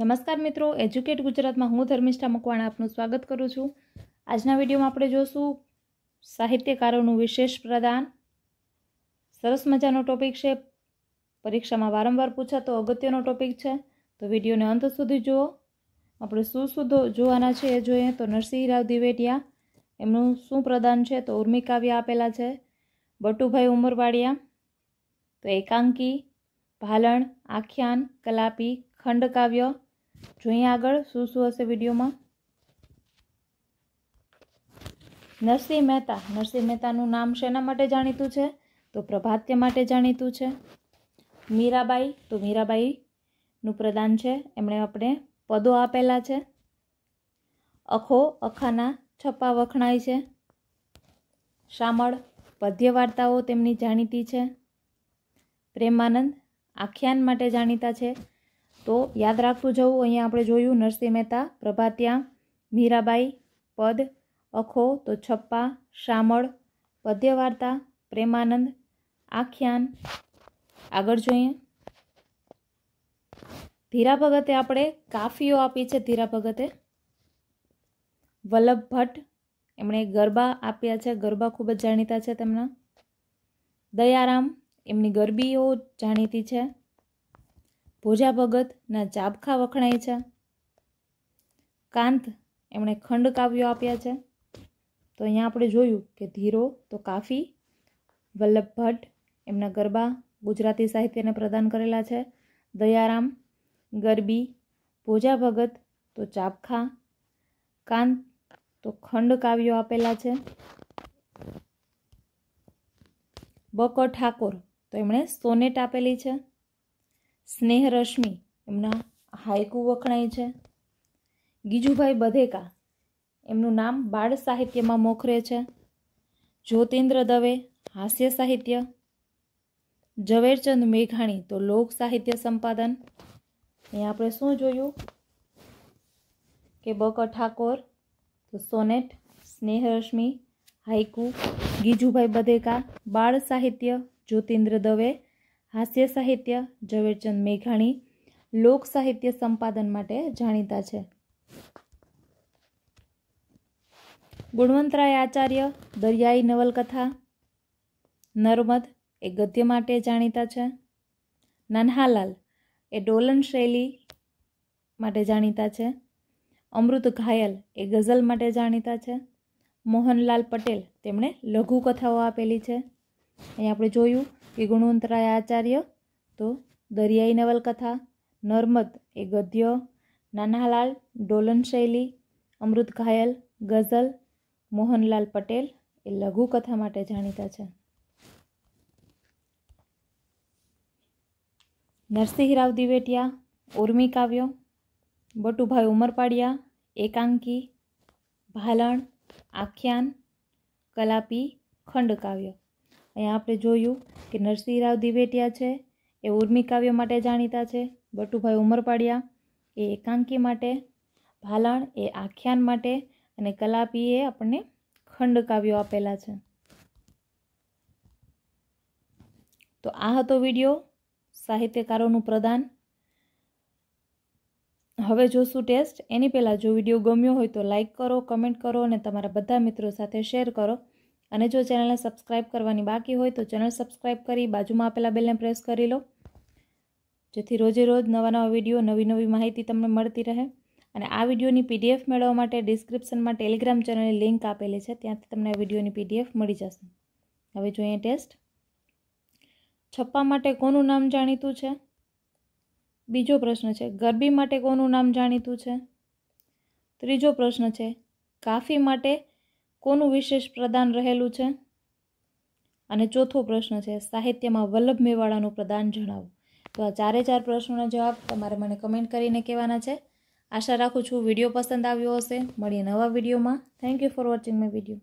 નમસ્કાર મિત્રો એજ્યુકેટ ગુજરાતમાં હું ધર્મિષ્ઠા મકવાણા આપનું સ્વાગત કરું છું આજના વિડીયોમાં આપણે જોશું સાહિત્યકારોનું વિશેષ પ્રદાન સરસ મજાનો ટોપિક છે પરીક્ષામાં વારંવાર પૂછાતો અગત્યનો ટોપિક છે તો વિડીયોને અંત સુધી જુઓ આપણે શું શું જોવાના છે એ જોઈએ તો નરસિંહ રાવ દિવેટિયા એમનું શું પ્રદાન છે તો ઉર્મી કાવ્ય આપેલા છે બટુભાઈ ઉમરવાડિયા તો એકાંકી ભાલણ આખ્યાન કલાપી ખંડકાવ્ય જોઈએ આગળ શું શું હશે વિડીયોમાં નરસિંહ મહેતા નરસિંહ મહેતાનું નામ શેના માટે જાણીતું છે તો પ્રભાત્ય માટે જાણીતું છે મીરાબાઈ તો મીરાબાઈનું પ્રદાન છે એમણે આપણે પદો આપેલા છે અખો અખાના છપ્પા વખણાય છે શામળ પદ્ય વાર્તાઓ તેમની જાણીતી છે પ્રેમાનંદ આખ્યાન માટે જાણીતા છે તો યાદ રાખતું જવું અહીંયા આપણે જોયું નરસિંહ મહેતા પ્રભાત્યા મીરાબાઈ પદ અખો તો છપ્પા શામળ પદ્યવાર્તા પ્રેમાનંદ આખ્યાન આગળ જોઈએ ધીરા ભગતે આપણે કાફીઓ આપી છે ધીરા ભગતે વલ્લભ ભટ્ટ એમણે ગરબા આપ્યા છે ગરબા ખૂબ જ જાણીતા છે તેમના દયારામ એમની ગરબીઓ જાણીતી છે ભોજા ભગતના ચાબખા વખણાય છે કાંત એમણે ખંડ કાવ્યો આપ્યા છે તો અહીંયા આપણે જોયું કે ધીરો તો કાફી વલ્લભ ભટ્ટ એમના ગરબા ગુજરાતી સાહિત્યને પ્રદાન કરેલા છે દયારામ ગરબી ભોજા ભગત તો ચાબખા કાંત તો ખંડ કાવ્યો આપેલા છે બકો ઠાકોર તો એમણે સોનેટ આપેલી છે સ્નેહરશ્મિ એમના હાયકુ વખણાય છે ગીજુભાઈ બધેકા એમનું નામ બાળ સાહિત્યમાં મોખરે છે જ્યોતિન્દ્ર દવે હાસ્ય સાહિત્ય ઝવેરચંદ મેઘાણી તો લોક સાહિત્ય સંપાદન એ આપણે શું જોયું કે બક ઠાકોર તો સોનેટ સ્નેહરશ્મિ હાઇકુ ગીજુભાઈ બધેકા બાળ સાહિત્ય જ્યોતિન્દ્ર દવે હાસ્ય સાહિત્ય ઝવેરચંદ મેઘાણી લોક સાહિત્ય સંપાદન માટે જાણીતા છે ગુણવંતરાય આચાર્ય દરિયાઈ નવલકથા નર્મદ એ ગદ્ય માટે જાણીતા છે નાન્હાલાલ એ ડોલન શૈલી માટે જાણીતા છે અમૃત ઘાયલ એ ગઝલ માટે જાણીતા છે મોહનલાલ પટેલ તેમણે લઘુકથાઓ આપેલી છે અહીં આપણે જોયું કે ગુણવંતરાય આચાર્ય તો દરિયાઈ નવલકથા નર્મદ એ ગદ્ય નાનાલાલ ડોલન શૈલી અમૃત ઘાયલ ગઝલ મોહનલાલ પટેલ એ લઘુકથા માટે જાણીતા છે નરસિંહરાવ દિવેટિયા ઉર્મી કાવ્યો બટુભાઈ ઉમરપાડિયા એકાંકી ભાલણ આખ્યાન કલાપી ખંડ ખંડકાવ્ય અહીંયા આપણે જોયું કે નરસિંહ રાવ દિવેટિયા છે એ ઉર્મી કાવ્ય માટે જાણીતા છે બટુભાઈ ઉમરપાડિયા એ એકાંકી માટે ભાલાણ એ આખ્યાન માટે અને કલાપી એ આપણને ખંડ કાવ્યો આપેલા છે તો આ હતો વિડીયો સાહિત્યકારોનું પ્રદાન હવે જોશું ટેસ્ટ એની પહેલાં જો વિડીયો ગમ્યો હોય તો લાઇક કરો કમેન્ટ કરો અને તમારા બધા મિત્રો સાથે શેર કરો અને જો ચેનલને સબસ્ક્રાઇબ કરવાની બાકી હોય તો ચેનલ સબસ્ક્રાઇબ કરી બાજુમાં આપેલા બેલને પ્રેસ કરી લો જેથી રોજે રોજ નવા નવા વિડીયો નવી નવી માહિતી તમને મળતી રહે અને આ વિડીયોની પીડીએફ મેળવવા માટે ડિસ્ક્રિપ્શનમાં ટેલિગ્રામ ચેનલની લિંક આપેલી છે ત્યાંથી તમને આ વિડીયોની પીડીએફ મળી જશે હવે જોઈએ ટેસ્ટ છપ્પા માટે કોનું નામ જાણીતું છે બીજો પ્રશ્ન છે ગરબી માટે કોનું નામ જાણીતું છે ત્રીજો પ્રશ્ન છે કાફી માટે કોનું વિશેષ પ્રદાન રહેલું છે અને ચોથો પ્રશ્ન છે સાહિત્યમાં વલ્લભ મેવાડાનું પ્રદાન જણાવો તો આ ચારે ચાર પ્રશ્નોના જવાબ તમારે મને કમેન્ટ કરીને કહેવાના છે આશા રાખું છું વિડીયો પસંદ આવ્યો હશે મળીએ નવા વિડીયોમાં thank you for watching my video